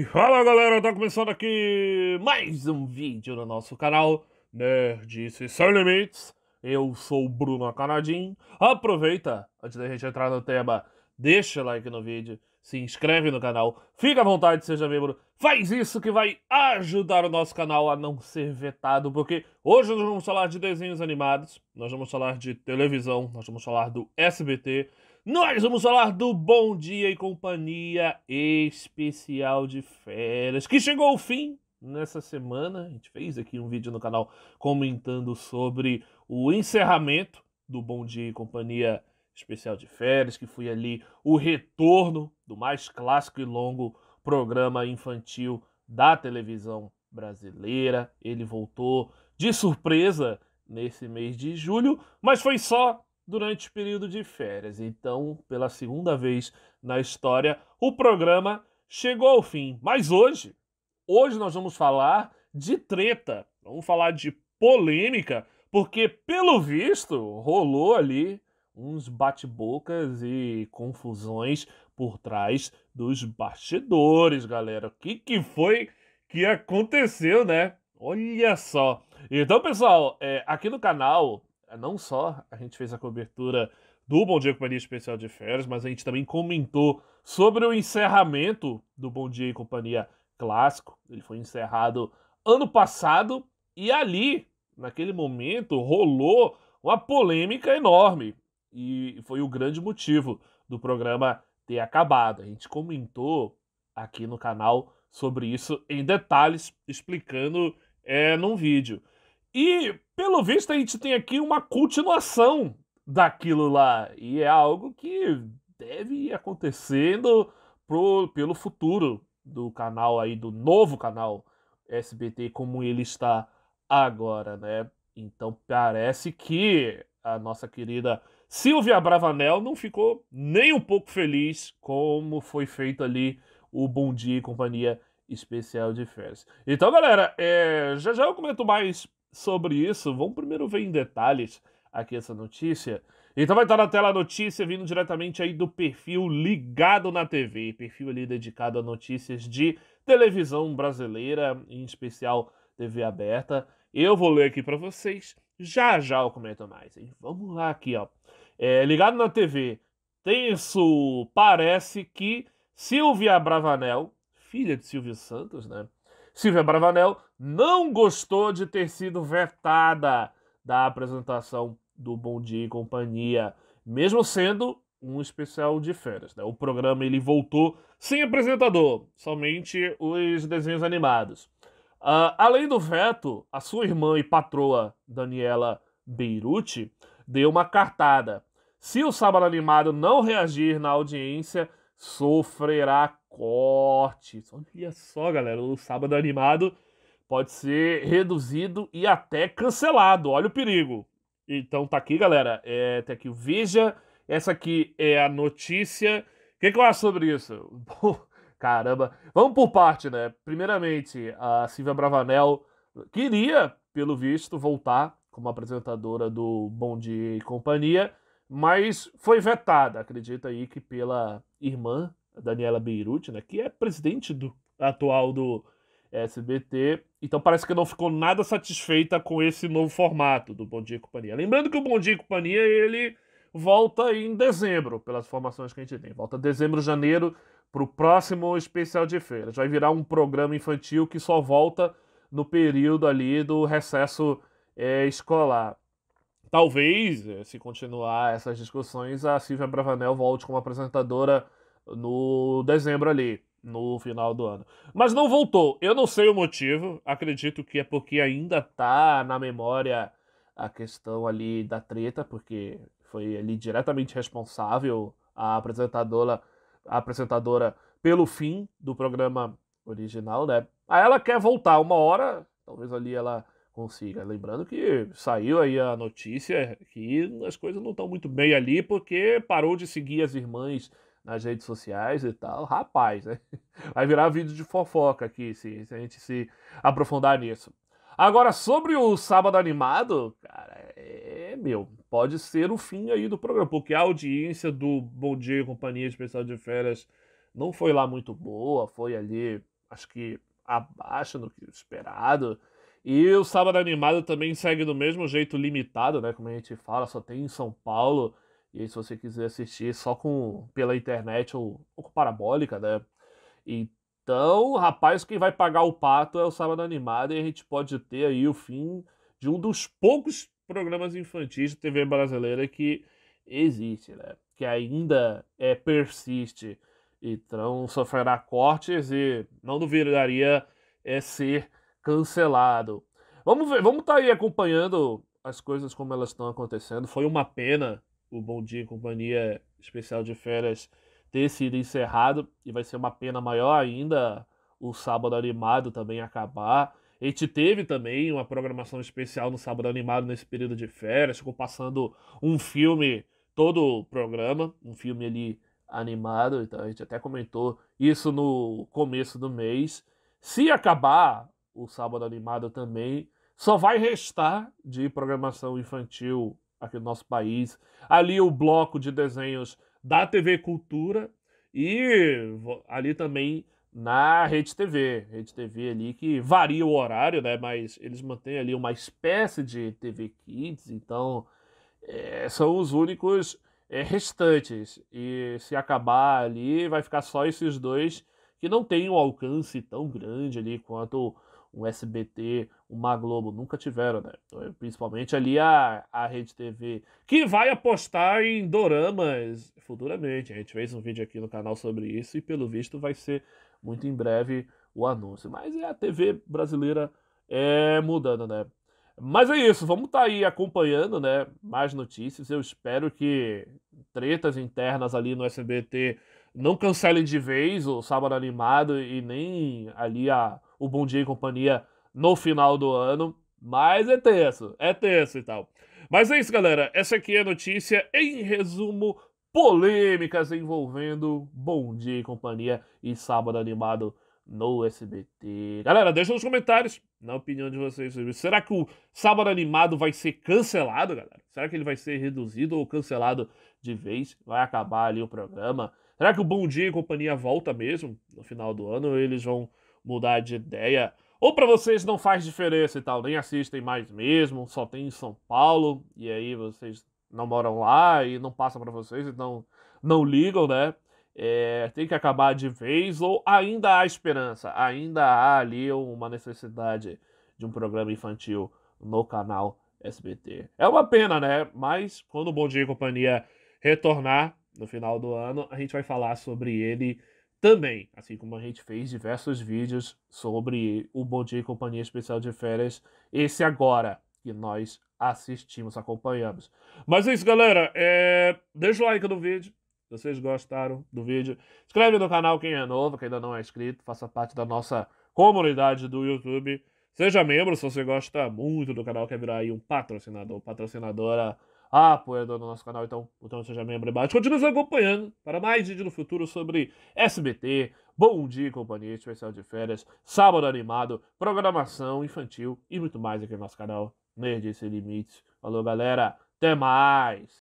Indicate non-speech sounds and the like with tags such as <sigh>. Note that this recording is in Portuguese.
E fala galera, tá começando aqui mais um vídeo no nosso canal e Sem Limites. Eu sou o Bruno Canadim. Aproveita, antes da gente entrar no tema, deixa like no vídeo, se inscreve no canal, fica à vontade, seja membro. Faz isso que vai ajudar o nosso canal a não ser vetado, porque hoje nós vamos falar de desenhos animados, nós vamos falar de televisão, nós vamos falar do SBT, nós vamos falar do Bom Dia e Companhia especial de férias, que chegou ao fim nessa semana. A gente fez aqui um vídeo no canal comentando sobre o encerramento do Bom Dia e Companhia especial de férias, que foi ali o retorno do mais clássico e longo programa infantil da televisão brasileira. Ele voltou de surpresa nesse mês de julho, mas foi só durante o período de férias. Então, pela segunda vez na história, o programa chegou ao fim. Mas hoje, hoje nós vamos falar de treta, vamos falar de polêmica, porque pelo visto rolou ali uns bate-bocas e confusões por trás dos bastidores, galera. O que, que foi que aconteceu, né? Olha só. Então, pessoal, é, aqui no canal é, não só a gente fez a cobertura do Bom Dia Companhia Especial de Férias, mas a gente também comentou sobre o encerramento do Bom Dia e Companhia Clássico. Ele foi encerrado ano passado e ali, naquele momento, rolou uma polêmica enorme e foi o grande motivo do programa ter acabado. A gente comentou aqui no canal sobre isso em detalhes, explicando é, num vídeo. E pelo visto, a gente tem aqui uma continuação daquilo lá. E é algo que deve ir acontecendo pro, pelo futuro do canal aí, do novo canal SBT, como ele está agora, né? Então parece que a nossa querida Silvia Bravanel não ficou nem um pouco feliz como foi feito ali o Bom Dia e Companhia especial de férias. Então, galera, é... já já eu comento mais sobre isso, vamos primeiro ver em detalhes aqui essa notícia. Então vai estar na tela a notícia vindo diretamente aí do perfil Ligado na TV, perfil ali dedicado a notícias de televisão brasileira, em especial TV aberta. Eu vou ler aqui para vocês, já já eu comento mais. Hein? Vamos lá aqui, ó. É, ligado na TV, tenso, parece que Silvia Bravanel, filha de Silvio Santos, né? Silvia Bravanel não gostou de ter sido vetada da apresentação do Bom Dia e Companhia, mesmo sendo um especial de férias. Né? O programa ele voltou sem apresentador, somente os desenhos animados. Uh, além do veto, a sua irmã e patroa Daniela Beirute deu uma cartada. Se o Sábado Animado não reagir na audiência, sofrerá cortes. Olha só, galera, o Sábado Animado pode ser reduzido e até cancelado. Olha o perigo. Então tá aqui, galera. É, tá aqui. Veja, essa aqui é a notícia. O que, que eu acho sobre isso? <laughs> Caramba. Vamos por parte, né? Primeiramente, a Silvia Bravanel queria, pelo visto, voltar como apresentadora do Bom Dia e Companhia, mas foi vetada, acredita aí, que pela irmã Daniela Beirute, né, que é presidente do, atual do, é, SBT. Então parece que não ficou nada satisfeita com esse novo formato do Bom Dia e Companhia. Lembrando que o Bom Dia e Companhia, ele volta em dezembro, pelas informações que a gente tem. Volta dezembro, janeiro, para o próximo especial de feiras. Vai virar um programa infantil que só volta no período ali do recesso é, escolar. Talvez, é, se continuar essas discussões, a Silvia Bravanel volte como apresentadora no dezembro ali no final do ano. Mas não voltou. Eu não sei o motivo. Acredito que é porque ainda tá na memória a questão ali da treta, porque foi ali diretamente responsável a apresentadora, a apresentadora pelo fim do programa original, né? Aí ela quer voltar uma hora, talvez ali ela consiga. Lembrando que saiu aí a notícia que as coisas não estão muito bem ali, porque parou de seguir as irmãs nas redes sociais e tal, rapaz, né? <laughs> Vai virar vídeo de fofoca aqui se, se a gente se aprofundar nisso. Agora, sobre o sábado animado, cara, é meu, pode ser o fim aí do programa, porque a audiência do Bom Dia e Companhia Especial de Férias não foi lá muito boa, foi ali, acho que abaixo do que esperado. E o sábado animado também segue do mesmo jeito limitado, né? Como a gente fala, só tem em São Paulo. E aí, se você quiser assistir só com pela internet ou, ou com parabólica, né? Então, rapaz, quem vai pagar o pato é o Sábado Animado e a gente pode ter aí o fim de um dos poucos programas infantis de TV brasileira que existe, né? Que ainda é, persiste. Então, sofrerá cortes e não duvidaria é ser cancelado. Vamos ver, vamos estar tá aí acompanhando as coisas como elas estão acontecendo. Foi uma pena o Bom Dia e Companhia especial de férias ter sido encerrado e vai ser uma pena maior ainda o sábado animado também acabar. A gente teve também uma programação especial no sábado animado nesse período de férias, ficou passando um filme todo o programa, um filme ali animado, então a gente até comentou isso no começo do mês. Se acabar o sábado animado também, só vai restar de programação infantil aqui no nosso país. Ali o bloco de desenhos da TV Cultura e ali também na Rede TV. Rede TV ali que varia o horário, né? Mas eles mantêm ali uma espécie de TV Kids, então é, são os únicos é, restantes. E se acabar ali, vai ficar só esses dois que não tem um alcance tão grande ali quanto um SBT, uma Globo, nunca tiveram, né? Então, principalmente ali a, a Rede TV, que vai apostar em doramas futuramente. A gente fez um vídeo aqui no canal sobre isso e, pelo visto, vai ser muito em breve o anúncio. Mas é a TV brasileira é mudando, né? Mas é isso, vamos estar tá aí acompanhando, né? Mais notícias. Eu espero que tretas internas ali no SBT não cancelem de vez o Sábado Animado e nem ali a o Bom Dia e Companhia no final do ano. Mas é tenso, é tenso e tal. Mas é isso, galera. Essa aqui é a notícia, em resumo, polêmicas envolvendo Bom Dia e Companhia e Sábado Animado no SBT. Galera, deixa nos comentários na opinião de vocês sobre isso. Será que o Sábado Animado vai ser cancelado, galera? Será que ele vai ser reduzido ou cancelado de vez? Vai acabar ali o programa? Será que o Bom Dia e Companhia volta mesmo no final do ano ou eles vão mudar de ideia. Ou para vocês não faz diferença e tal, nem assistem mais mesmo, só tem em São Paulo, e aí vocês não moram lá e não passam para vocês, então não ligam, né? É, tem que acabar de vez, ou ainda há esperança, ainda há ali uma necessidade de um programa infantil no canal SBT. É uma pena, né? Mas quando o Bom Dia e Companhia retornar no final do ano, a gente vai falar sobre ele também, assim como a gente fez diversos vídeos sobre o Bom Dia e Companhia Especial de Férias, esse agora que nós assistimos, acompanhamos. Mas é isso, galera. É... Deixa o like no vídeo. Se vocês gostaram do vídeo, inscreve no canal quem é novo, quem ainda não é inscrito, faça parte da nossa comunidade do YouTube. Seja membro se você gosta muito do canal, quer virar aí um patrocinador, patrocinadora apoiador do nosso canal. Então, então seja membro embaixo. Continue nos acompanhando para mais vídeo no futuro sobre SBT, Bom Dia Companhia, especial de férias, sábado animado, programação infantil e muito mais aqui no nosso canal Nerd Sem Limites. Falou, galera. Até mais!